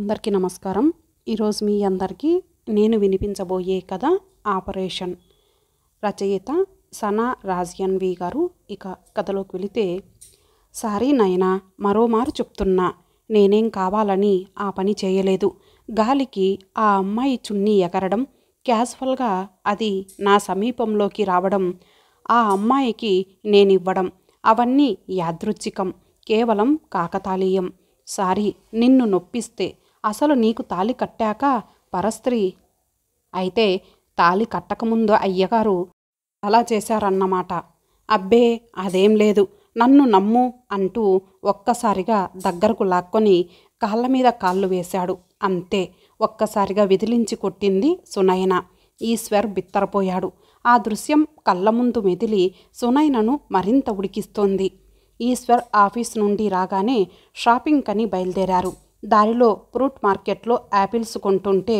అందరికీ నమస్కారం ఈరోజు మీ అందరికీ నేను వినిపించబోయే కథ ఆపరేషన్ రచయిత సనా రాజియన్వి గారు ఇక కథలోకి వెళితే సారీ నాయనా మరోమారు చెప్తున్నా నేనేం కావాలని ఆ పని చేయలేదు గాలికి ఆ అమ్మాయి చున్నీ ఎగరడం క్యాజువల్గా అది నా సమీపంలోకి రావడం ఆ అమ్మాయికి నేనివ్వడం అవన్నీ యాదృచ్ఛికం కేవలం కాకతాళీయం సారీ నిన్ను నొప్పిస్తే అసలు నీకు తాలి కట్టాక పరస్త్రీ అయితే తాలి కట్టకముందు అయ్యగారు అలా చేశారన్నమాట అబ్బే అదేం లేదు నన్ను నమ్ము అంటూ ఒక్కసారిగా దగ్గరకు లాక్కొని కాళ్ళ మీద కాళ్ళు వేశాడు అంతే ఒక్కసారిగా విదిలించి కొట్టింది సునయన ఈశ్వర్ బిత్తరపోయాడు ఆ దృశ్యం కళ్ళ ముందు మెదిలి సునైనను మరింత ఉడికిస్తోంది ఈశ్వర్ ఆఫీస్ నుండి రాగానే షాపింగ్ కని బయలుదేరారు దారిలో ఫ్రూట్ మార్కెట్లో యాపిల్స్ కొంటుంటే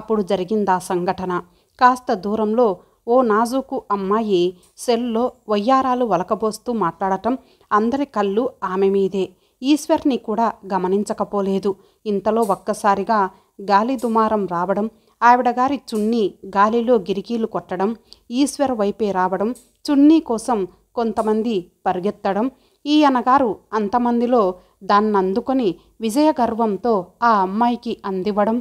అప్పుడు జరిగిందా సంఘటన కాస్త దూరంలో ఓ నాజుకు అమ్మాయి సెల్లో వయ్యారాలు వలకబోస్తూ మాట్లాడటం అందరి కళ్ళు ఆమె మీదే ఈశ్వర్ని కూడా గమనించకపోలేదు ఇంతలో ఒక్కసారిగా గాలి దుమారం రావడం ఆవిడగారి చున్నీ గాలిలో గిరికీలు కొట్టడం ఈశ్వర్ వైపే రావడం చున్నీ కోసం కొంతమంది పరిగెత్తడం ఈయనగారు అంతమందిలో దాన్నందుకొని విజయగర్వంతో ఆ అమ్మాయికి అందివ్వడం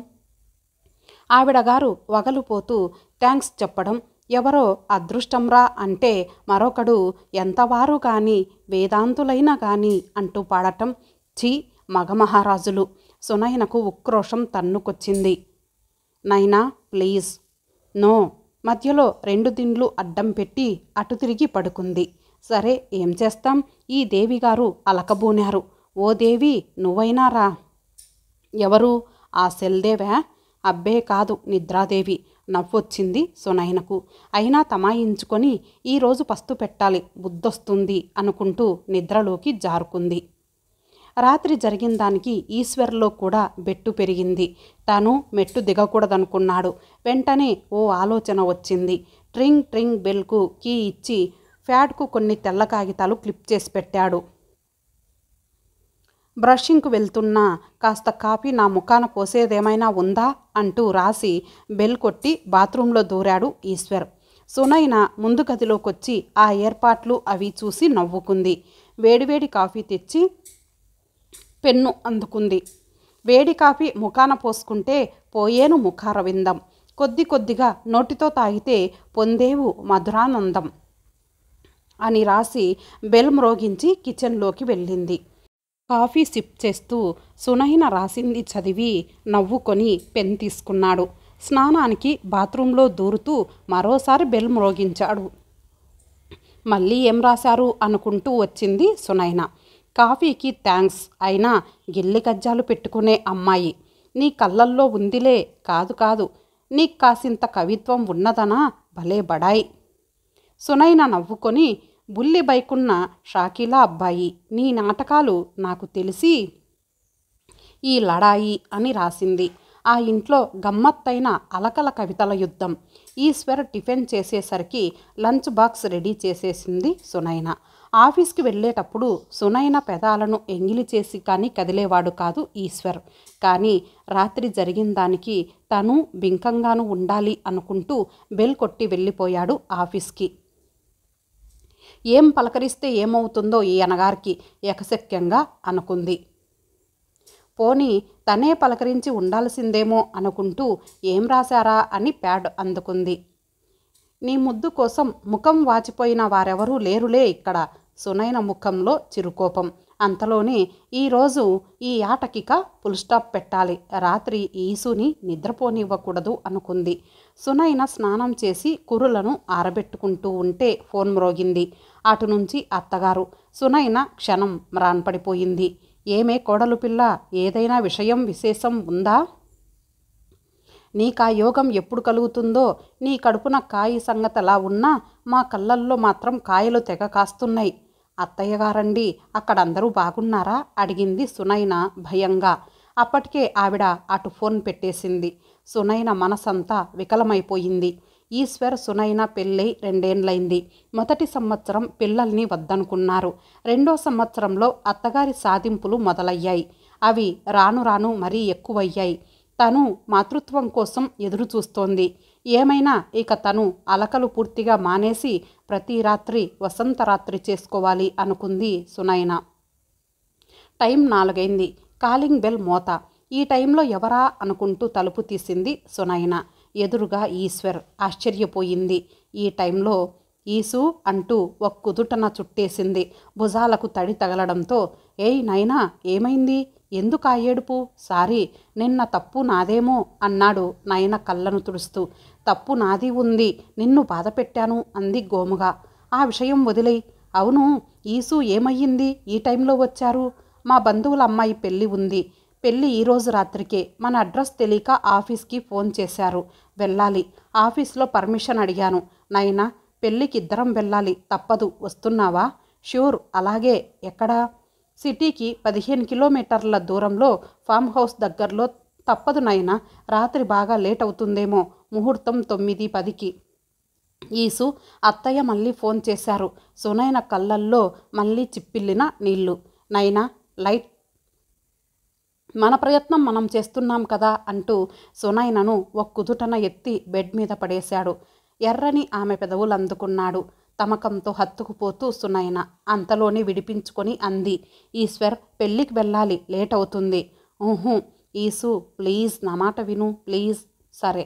ఆవిడగారు వగలుపోతూ థ్యాంక్స్ చెప్పడం ఎవరో అదృష్టంరా అంటే మరొకడు ఎంతవారు కానీ వేదాంతులైనా కానీ అంటూ పాడటం ఛీ మగమహారాజులు సునయనకు ఉక్రోషం తన్నుకొచ్చింది నైనా ప్లీజ్ నో మధ్యలో రెండు దిండ్లు అడ్డం పెట్టి అటు తిరిగి పడుకుంది సరే ఏం చేస్తాం ఈ దేవిగారు అలకబూనారు ఓ దేవి నువ్వైనా రా ఎవరు ఆ సెల్దేవా అబ్బే కాదు నిద్రాదేవి నవ్వొచ్చింది సునైనకు అయినా తమాయించుకొని ఈరోజు పస్తు పెట్టాలి బుద్ధొస్తుంది అనుకుంటూ నిద్రలోకి జారుకుంది రాత్రి జరిగిన దానికి ఈశ్వర్లో కూడా బెట్టు పెరిగింది తాను మెట్టు దిగకూడదనుకున్నాడు వెంటనే ఓ ఆలోచన వచ్చింది ట్రింగ్ ట్రింగ్ బెల్కు కీ ఇచ్చి ఫ్యాడ్కు కొన్ని తెల్ల కాగితాలు క్లిప్ చేసి పెట్టాడు బ్రషింగ్కు వెళ్తున్నా కాస్త కాఫీ నా ముఖాన పోసేదేమైనా ఉందా అంటూ రాసి బెల్ కొట్టి బాత్రూంలో దూరాడు ఈశ్వర్ సునైన ముందు గదిలోకొచ్చి ఆ ఏర్పాట్లు అవి చూసి నవ్వుకుంది వేడివేడి కాఫీ తెచ్చి పెన్ను అందుకుంది వేడి కాఫీ ముఖాన పోసుకుంటే పోయేను ముఖారవిందం కొద్ది కొద్దిగా నోటితో తాగితే పొందేవు మధురానందం అని రాసి బెల్ మ్రోగించి కిచెన్లోకి వెళ్ళింది కాఫీ సిప్ చేస్తూ సునైన రాసింది చదివి నవ్వుకొని పెన్ తీసుకున్నాడు స్నానానికి బాత్రూంలో దూరుతూ మరోసారి బెల్ మ్రోగించాడు మళ్ళీ ఏం రాశారు అనుకుంటూ వచ్చింది సునైన కాఫీకి థ్యాంక్స్ అయినా గిల్లి గజ్జాలు పెట్టుకునే అమ్మాయి నీ కళ్ళల్లో ఉందిలే కాదు కాదు నీకు కాసింత కవిత్వం ఉన్నదనా భలే బడాయి సునైన నవ్వుకొని బుల్లి బైకున్న షాకిలా అబ్బాయి నీ నాటకాలు నాకు తెలిసి ఈ లడాయి అని రాసింది ఆ ఇంట్లో గమ్మత్తైన అలకల కవితల యుద్ధం ఈశ్వర్ టిఫిన్ చేసేసరికి లంచ్ బాక్స్ రెడీ చేసేసింది సునైన ఆఫీస్కి వెళ్ళేటప్పుడు సునైన పెదాలను ఎంగిలి చేసి కానీ కదిలేవాడు కాదు ఈశ్వర్ కానీ రాత్రి జరిగిన దానికి తను బింకంగాను ఉండాలి అనుకుంటూ బెల్ కొట్టి వెళ్ళిపోయాడు ఆఫీస్కి ఏం పలకరిస్తే ఏమవుతుందో ఈ అనగారికి ఏకశక్యంగా అనుకుంది పోని తనే పలకరించి ఉండాల్సిందేమో అనుకుంటూ ఏం రాశారా అని ప్యాడ్ అందుకుంది నీ ముద్దు కోసం ముఖం వాచిపోయిన వారెవరూ లేరులే ఇక్కడ సునైన ముఖంలో చిరుకోపం అంతలోనే ఈరోజు ఈ ఆటకిక ఫుల్ స్టాప్ పెట్టాలి రాత్రి ఈసుని నిద్రపోనివ్వకూడదు అనుకుంది సునైన స్నానం చేసి కురులను ఆరబెట్టుకుంటూ ఉంటే ఫోన్ మ్రోగింది అటు నుంచి అత్తగారు సునైన క్షణం మ్రాన్పడిపోయింది ఏమే కోడలు పిల్ల ఏదైనా విషయం విశేషం ఉందా నీకా యోగం ఎప్పుడు కలుగుతుందో నీ కడుపున కాయి సంగతలా ఉన్నా మా కళ్ళల్లో మాత్రం కాయలు తెగ కాస్తున్నాయి అత్తయ్యగారండి అక్కడందరూ బాగున్నారా అడిగింది సునైన భయంగా అప్పటికే ఆవిడ అటు ఫోన్ పెట్టేసింది సునైన మనసంతా వికలమైపోయింది ఈశ్వర్ సునైన పెళ్ళై రెండేండ్లైంది మొదటి సంవత్సరం పిల్లల్ని వద్దనుకున్నారు రెండో సంవత్సరంలో అత్తగారి సాధింపులు మొదలయ్యాయి అవి రాను రాను మరీ ఎక్కువయ్యాయి తను మాతృత్వం కోసం ఎదురు చూస్తోంది ఏమైనా ఇక తను అలకలు పూర్తిగా మానేసి ప్రతి రాత్రి వసంత రాత్రి చేసుకోవాలి అనుకుంది సునైన టైం నాలుగైంది కాలింగ్ బెల్ మోత ఈ టైంలో ఎవరా అనుకుంటూ తలుపు తీసింది సునైన ఎదురుగా ఈశ్వర్ ఆశ్చర్యపోయింది ఈ టైంలో ఈసు అంటూ ఒక్క కుదుటన చుట్టేసింది భుజాలకు తడి తగలడంతో ఏయ్ నైనా ఏమైంది ఎందుకు ఆ ఏడుపు సారీ నిన్న తప్పు నాదేమో అన్నాడు నాయన కళ్ళను తుడుస్తూ తప్పు నాది ఉంది నిన్ను బాధ పెట్టాను అంది గోముగా ఆ విషయం వదిలే అవును ఈసు ఏమయ్యింది ఈ టైంలో వచ్చారు మా బంధువుల అమ్మాయి పెళ్ళి ఉంది పెళ్ళి ఈరోజు రాత్రికే మన అడ్రస్ తెలియక ఆఫీస్కి ఫోన్ చేశారు వెళ్ళాలి ఆఫీస్లో పర్మిషన్ అడిగాను నైనా పెళ్ళికి ఇద్దరం వెళ్ళాలి తప్పదు వస్తున్నావా ష్యూర్ అలాగే ఎక్కడా సిటీకి పదిహేను కిలోమీటర్ల దూరంలో ఫామ్ హౌస్ దగ్గరలో తప్పదు నాయన రాత్రి బాగా లేట్ అవుతుందేమో ముహూర్తం తొమ్మిది పదికి ఈసు అత్తయ్య మళ్ళీ ఫోన్ చేశారు సునైన కళ్ళల్లో మళ్ళీ చిప్పిల్లిన నీళ్లు నైనా లైట్ మన ప్రయత్నం మనం చేస్తున్నాం కదా అంటూ సునైనను ఒక్కుదుటన ఎత్తి బెడ్ మీద పడేశాడు ఎర్రని ఆమె పెదవులు అందుకున్నాడు తమకంతో హత్తుకుపోతూ సునయన అంతలోనే విడిపించుకొని అంది ఈశ్వర్ పెళ్ళికి వెళ్ళాలి లేట్ అవుతుంది ఊహూ ఈసు ప్లీజ్ నా మాట విను ప్లీజ్ సరే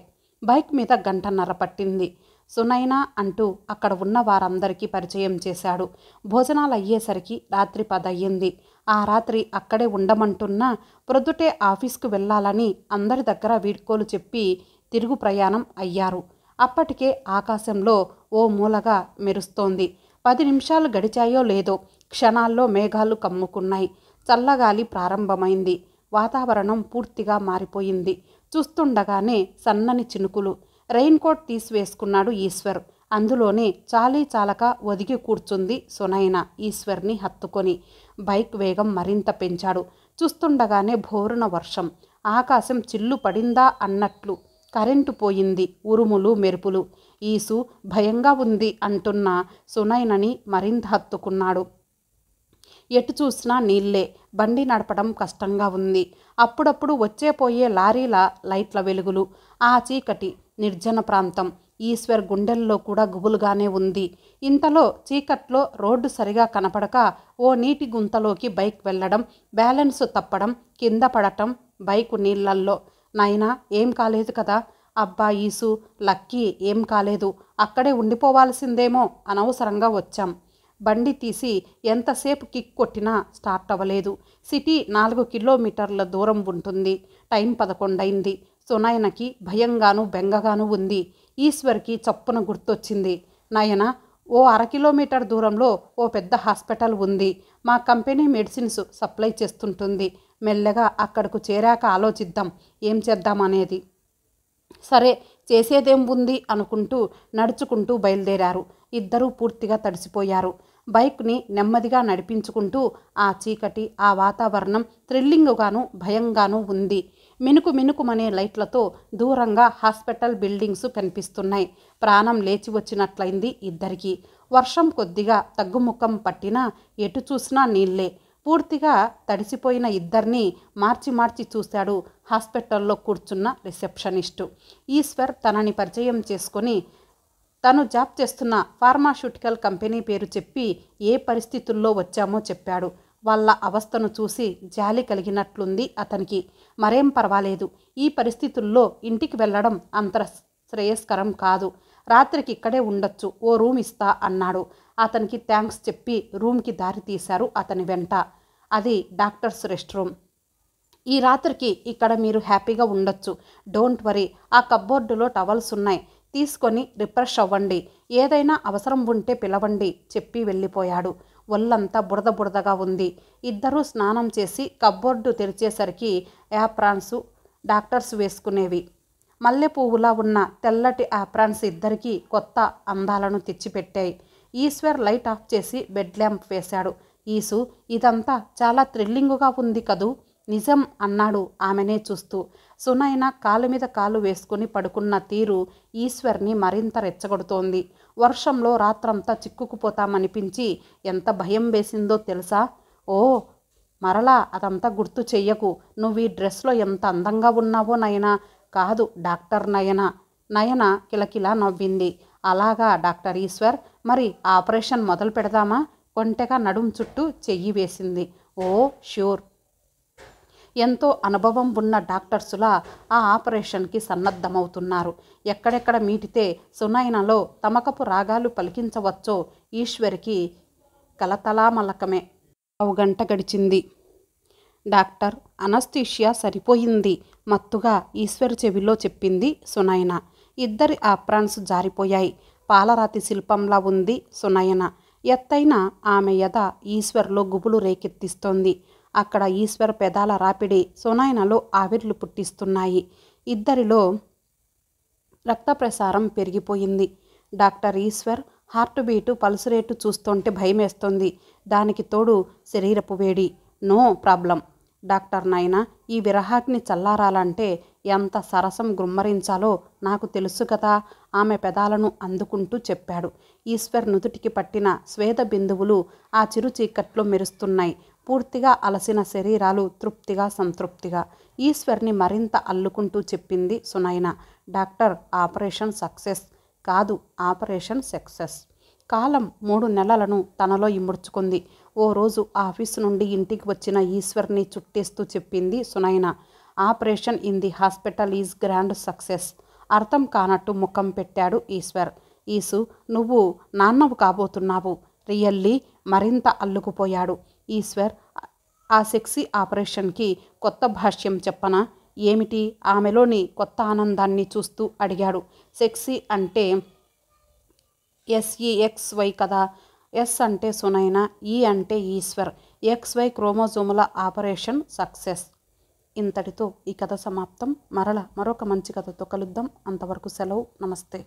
బైక్ మీద గంటన్నర పట్టింది సునైనా అంటూ అక్కడ ఉన్న వారందరికీ పరిచయం చేశాడు భోజనాలు అయ్యేసరికి రాత్రి పదయ్యింది ఆ రాత్రి అక్కడే ఉండమంటున్నా ప్రొద్దుటే ఆఫీస్కు వెళ్ళాలని అందరి దగ్గర వీడ్కోలు చెప్పి తిరుగు ప్రయాణం అయ్యారు అప్పటికే ఆకాశంలో ఓ మూలగా మెరుస్తోంది పది నిమిషాలు గడిచాయో లేదో క్షణాల్లో మేఘాలు కమ్ముకున్నాయి చల్లగాలి ప్రారంభమైంది వాతావరణం పూర్తిగా మారిపోయింది చూస్తుండగానే సన్నని చినుకులు రెయిన్ కోట్ తీసివేసుకున్నాడు ఈశ్వర్ అందులోనే చాలీ చాలక ఒదిగి కూర్చుంది సునైన ఈశ్వర్ని హత్తుకొని బైక్ వేగం మరింత పెంచాడు చూస్తుండగానే భోరున వర్షం ఆకాశం చిల్లు పడిందా అన్నట్లు కరెంటు పోయింది ఉరుములు మెరుపులు ఈసు భయంగా ఉంది అంటున్న సునైనని మరింత హత్తుకున్నాడు ఎటు చూసినా నీళ్లే బండి నడపడం కష్టంగా ఉంది అప్పుడప్పుడు వచ్చే పోయే లారీల లైట్ల వెలుగులు ఆ చీకటి నిర్జన ప్రాంతం ఈశ్వర్ గుండెల్లో కూడా గుబులుగానే ఉంది ఇంతలో చీకట్లో రోడ్డు సరిగా కనపడక ఓ నీటి గుంతలోకి బైక్ వెళ్ళడం బ్యాలెన్స్ తప్పడం కింద పడటం బైకు నీళ్లల్లో నాయనా ఏం కాలేదు కదా అబ్బా ఈసు లక్కీ ఏం కాలేదు అక్కడే ఉండిపోవాల్సిందేమో అనవసరంగా వచ్చాం బండి తీసి ఎంతసేపు కిక్ కొట్టినా స్టార్ట్ అవ్వలేదు సిటీ నాలుగు కిలోమీటర్ల దూరం ఉంటుంది టైం పదకొండైంది సునాయనకి భయంగాను బెంగగాను ఉంది ఈశ్వర్కి చప్పున గుర్తొచ్చింది నాయన ఓ అర కిలోమీటర్ దూరంలో ఓ పెద్ద హాస్పిటల్ ఉంది మా కంపెనీ మెడిసిన్స్ సప్లై చేస్తుంటుంది మెల్లగా అక్కడకు చేరాక ఆలోచిద్దాం ఏం చేద్దాం అనేది సరే చేసేదేం ఉంది అనుకుంటూ నడుచుకుంటూ బయలుదేరారు ఇద్దరూ పూర్తిగా తడిసిపోయారు బైక్ని నెమ్మదిగా నడిపించుకుంటూ ఆ చీకటి ఆ వాతావరణం థ్రిల్లింగ్గాను భయంగాను ఉంది మినుకు మినుకుమనే లైట్లతో దూరంగా హాస్పిటల్ బిల్డింగ్స్ కనిపిస్తున్నాయి ప్రాణం లేచి వచ్చినట్లయింది ఇద్దరికి వర్షం కొద్దిగా తగ్గుముఖం పట్టినా ఎటు చూసినా నీళ్లే పూర్తిగా తడిసిపోయిన ఇద్దరిని మార్చి మార్చి చూశాడు హాస్పిటల్లో కూర్చున్న రిసెప్షనిస్టు ఈశ్వర్ తనని పరిచయం చేసుకొని తను జాబ్ చేస్తున్న ఫార్మాస్యూటికల్ కంపెనీ పేరు చెప్పి ఏ పరిస్థితుల్లో వచ్చామో చెప్పాడు వాళ్ళ అవస్థను చూసి జాలి కలిగినట్లుంది అతనికి మరేం పర్వాలేదు ఈ పరిస్థితుల్లో ఇంటికి వెళ్ళడం అంత శ్రేయస్కరం కాదు రాత్రికి ఇక్కడే ఉండొచ్చు ఓ రూమ్ ఇస్తా అన్నాడు అతనికి థ్యాంక్స్ చెప్పి రూమ్కి దారి తీశారు అతని వెంట అది డాక్టర్స్ రెస్ట్ రూమ్ ఈ రాత్రికి ఇక్కడ మీరు హ్యాపీగా ఉండొచ్చు డోంట్ వరీ ఆ కబ్బోర్డులో టవల్స్ ఉన్నాయి తీసుకొని రిఫ్రెష్ అవ్వండి ఏదైనా అవసరం ఉంటే పిలవండి చెప్పి వెళ్ళిపోయాడు ఒళ్ళంతా బురద బురదగా ఉంది ఇద్దరూ స్నానం చేసి కబ్బోర్డు తెరిచేసరికి యాప్రాన్సు డాక్టర్స్ వేసుకునేవి మల్లె పువ్వులా ఉన్న తెల్లటి ఆప్రాన్స్ ఇద్దరికీ కొత్త అందాలను తెచ్చిపెట్టాయి ఈశ్వర్ లైట్ ఆఫ్ చేసి బెడ్ ల్యాంప్ వేశాడు ఈసు ఇదంతా చాలా థ్రిల్లింగుగా ఉంది కదూ నిజం అన్నాడు ఆమెనే చూస్తూ సునైన కాలు మీద కాలు వేసుకుని పడుకున్న తీరు ఈశ్వర్ని మరింత రెచ్చగొడుతోంది వర్షంలో రాత్రంతా చిక్కుకుపోతామనిపించి ఎంత భయం వేసిందో తెలుసా ఓ మరలా అదంతా గుర్తు చెయ్యకు నువ్వు ఈ డ్రెస్లో ఎంత అందంగా ఉన్నావో నైనా కాదు డాక్టర్ నయన నయన కిలకిలా నవ్వింది అలాగా డాక్టర్ ఈశ్వర్ మరి ఆపరేషన్ మొదలు పెడదామా కొంటెగా నడుం చుట్టూ చెయ్యి వేసింది ఓ ష్యూర్ ఎంతో అనుభవం ఉన్న డాక్టర్సులా ఆ ఆపరేషన్కి సన్నద్ధమవుతున్నారు ఎక్కడెక్కడ మీటితే సునైనలో తమకపు రాగాలు పలికించవచ్చో ఈశ్వరికి కలతలామలకమే పావు గంట గడిచింది డాక్టర్ అనస్థీషియా సరిపోయింది మత్తుగా ఈశ్వర్ చెవిలో చెప్పింది సునయన ఇద్దరి ఆప్రాన్స్ జారిపోయాయి పాలరాతి శిల్పంలా ఉంది సునయన ఎత్తైన ఆమె యథ ఈశ్వర్లో గుబులు రేకెత్తిస్తోంది అక్కడ ఈశ్వర్ పెదాల రాపిడి సునయనలో ఆవిర్లు పుట్టిస్తున్నాయి ఇద్దరిలో రక్త ప్రసారం పెరిగిపోయింది doctor Eshwar heart beat pulse rate చూస్తుంటే భయమేస్తుంది దానికి తోడు శరీరపు వేడి నో ప్రాబ్లం డాక్టర్ నాయనా ఈ విరహాగ్ని చల్లారాలంటే ఎంత సరసం గుమ్మరించాలో నాకు తెలుసు కదా ఆమె పెదాలను అందుకుంటూ చెప్పాడు ఈశ్వర్ నుదుటికి పట్టిన స్వేద బిందువులు ఆ చిరు చీకట్లో మెరుస్తున్నాయి పూర్తిగా అలసిన శరీరాలు తృప్తిగా సంతృప్తిగా ఈశ్వర్ని మరింత అల్లుకుంటూ చెప్పింది సునైన డాక్టర్ ఆపరేషన్ సక్సెస్ కాదు ఆపరేషన్ సక్సెస్ కాలం మూడు నెలలను తనలో ఇముడ్చుకుంది ఓ రోజు ఆఫీసు నుండి ఇంటికి వచ్చిన ఈశ్వర్ని చుట్టేస్తూ చెప్పింది Sunaina operation in the hospital is grand success అర్థం కానట్టు ముఖం పెట్టాడు ఈశ్వర్ ఈసు నువ్వు నాన్నవు కాబోతున్నావు రియల్లీ మరింత అల్లుకుపోయాడు ఈశ్వర్ ఆ సెక్సీ ఆపరేషన్కి కొత్త భాష్యం చెప్పనా ఏమిటి ఆమెలోని కొత్త ఆనందాన్ని చూస్తూ అడిగాడు సెక్సీ అంటే ఎస్ఈఎక్స్వై e కదా ఎస్ అంటే సునైన ఈ e అంటే ఈశ్వర్ ఎక్స్వై క్రోమోజోముల ఆపరేషన్ సక్సెస్ ఇంతటితో ఈ కథ సమాప్తం మరల మరొక మంచి కథతో కలుద్దాం అంతవరకు సెలవు నమస్తే